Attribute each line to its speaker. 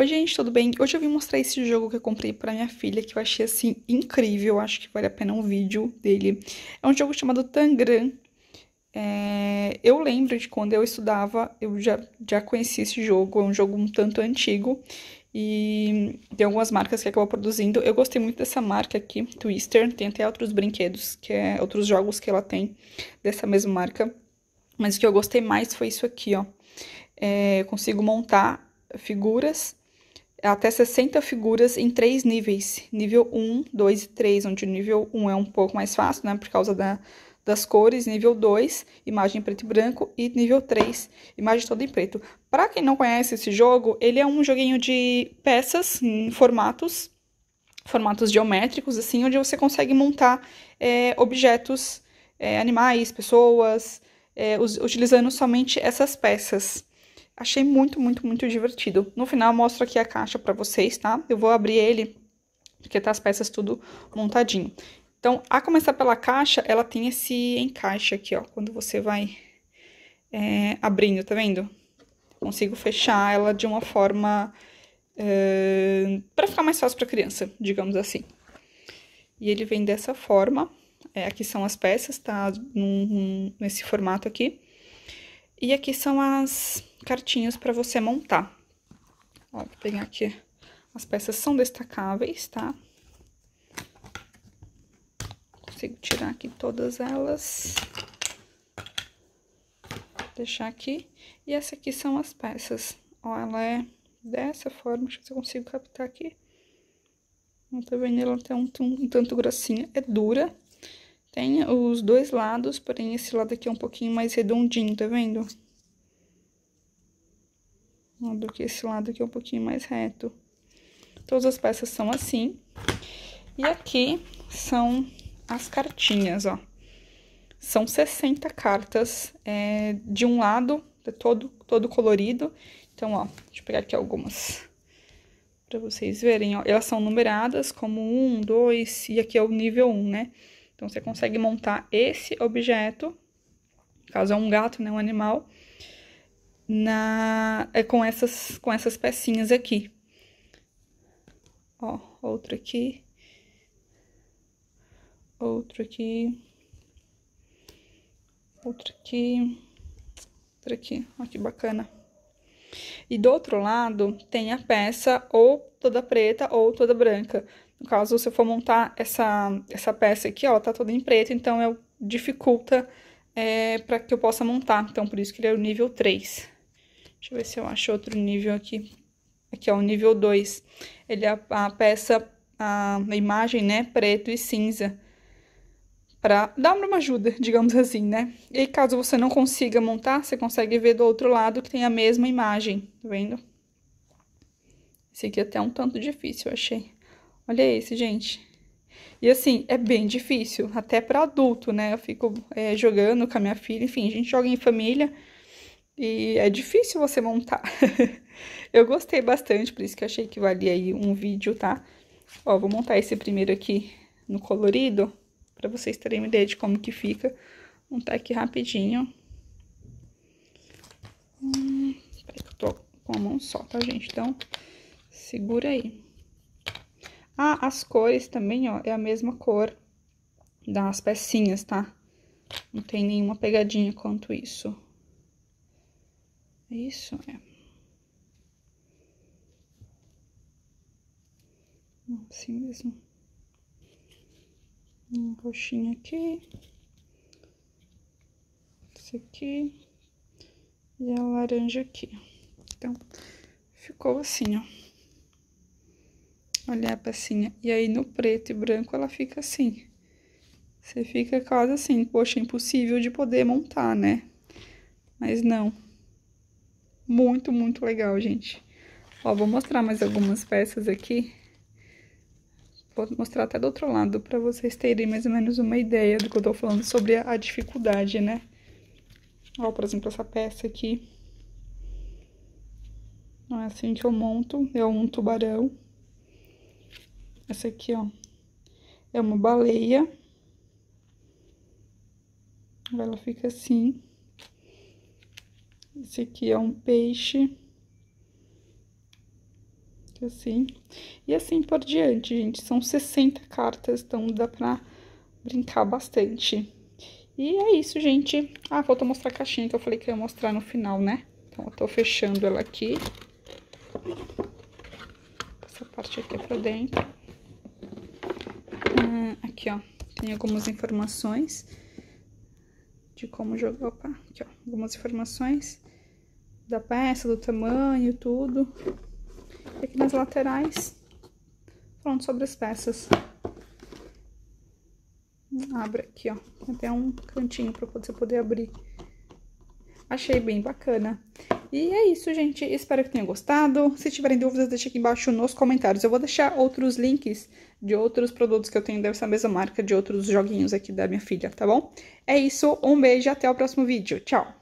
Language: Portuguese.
Speaker 1: Oi, gente, tudo bem? Hoje eu vim mostrar esse jogo que eu comprei para minha filha, que eu achei, assim, incrível. Eu acho que vale a pena um vídeo dele. É um jogo chamado Tangram. É... Eu lembro de quando eu estudava, eu já, já conheci esse jogo. É um jogo um tanto antigo. E tem algumas marcas que acabou produzindo. Eu gostei muito dessa marca aqui, Twister. Tem até outros brinquedos, que é outros jogos que ela tem dessa mesma marca. Mas o que eu gostei mais foi isso aqui, ó. É, eu consigo montar figuras até 60 figuras em três níveis, nível 1, 2 e 3, onde o nível 1 é um pouco mais fácil, né, por causa da, das cores, nível 2, imagem preto e branco, e nível 3, imagem toda em preto. Para quem não conhece esse jogo, ele é um joguinho de peças em hum, formatos, formatos geométricos, assim, onde você consegue montar é, objetos, é, animais, pessoas, é, us, utilizando somente essas peças. Achei muito, muito, muito divertido. No final, mostro aqui a caixa para vocês, tá? Eu vou abrir ele, porque tá as peças tudo montadinho. Então, a começar pela caixa, ela tem esse encaixe aqui, ó. Quando você vai é, abrindo, tá vendo? Consigo fechar ela de uma forma... É, para ficar mais fácil pra criança, digamos assim. E ele vem dessa forma. É, aqui são as peças, tá? Num, num, nesse formato aqui. E aqui são as cartinhas para você montar. Ó, vou pegar aqui. As peças são destacáveis, tá? Consigo tirar aqui todas elas. Deixar aqui. E essa aqui são as peças. Ó, ela é dessa forma. Deixa eu ver se eu consigo captar aqui. Não tá vendo? Ela tem um, um, um tanto grossinha. É dura, tem os dois lados, porém esse lado aqui é um pouquinho mais redondinho, tá vendo? Do que esse lado aqui é um pouquinho mais reto. Todas as peças são assim. E aqui são as cartinhas, ó. São 60 cartas é, de um lado, é todo, todo colorido. Então, ó, deixa eu pegar aqui algumas para vocês verem, ó. Elas são numeradas como um, dois e aqui é o nível 1, um, né? Então, você consegue montar esse objeto, caso é um gato, né, um animal, na, é, com, essas, com essas pecinhas aqui. Ó, outro aqui. Outro aqui. Outro aqui. Outro aqui. Ó, que bacana. E do outro lado tem a peça ou toda preta ou toda branca. No caso, se eu for montar essa, essa peça aqui, ó, tá toda em preto, então eu dificulta é, para que eu possa montar. Então, por isso que ele é o nível 3. Deixa eu ver se eu acho outro nível aqui. Aqui, é o nível 2. Ele é a, a peça, a, a imagem, né, preto e cinza para dar uma ajuda, digamos assim, né? E caso você não consiga montar, você consegue ver do outro lado que tem a mesma imagem, tá vendo? Esse aqui é até é um tanto difícil, eu achei. Olha esse, gente. E assim, é bem difícil, até para adulto, né? Eu fico é, jogando com a minha filha, enfim, a gente joga em família e é difícil você montar. eu gostei bastante, por isso que achei que valia aí um vídeo, tá? Ó, vou montar esse primeiro aqui no colorido para vocês terem uma ideia de como que fica. Vou montar aqui rapidinho. Hum, peraí que eu tô com a mão só, tá, gente? Então, segura aí. Ah, as cores também, ó, é a mesma cor das pecinhas, tá? Não tem nenhuma pegadinha quanto isso. É isso, é. Assim mesmo um roxinho aqui, esse aqui e a laranja aqui. Então, ficou assim, ó. Olha a pecinha. E aí, no preto e branco, ela fica assim. Você fica quase assim, poxa, impossível de poder montar, né? Mas não. Muito, muito legal, gente. Ó, vou mostrar mais algumas peças aqui. Vou mostrar até do outro lado para vocês terem mais ou menos uma ideia do que eu tô falando sobre a dificuldade, né? Ó, por exemplo, essa peça aqui. Não é assim que eu monto, é um tubarão. Essa aqui, ó, é uma baleia. Ela fica assim. Esse aqui é um peixe assim. E assim por diante, gente. São 60 cartas, então dá pra brincar bastante. E é isso, gente. Ah, falta mostrar a caixinha que eu falei que ia mostrar no final, né? Então, eu tô fechando ela aqui. Essa parte aqui é pra dentro. Hum, aqui, ó. Tem algumas informações de como jogar. Opa, aqui, ó. Algumas informações da peça, do tamanho, tudo aqui nas laterais. Pronto, sobre as peças. Abre aqui, ó. Até um cantinho pra você poder abrir. Achei bem bacana. E é isso, gente. Espero que tenham gostado. Se tiverem dúvidas, deixe aqui embaixo nos comentários. Eu vou deixar outros links de outros produtos que eu tenho dessa mesma marca, de outros joguinhos aqui da minha filha, tá bom? É isso. Um beijo e até o próximo vídeo. Tchau!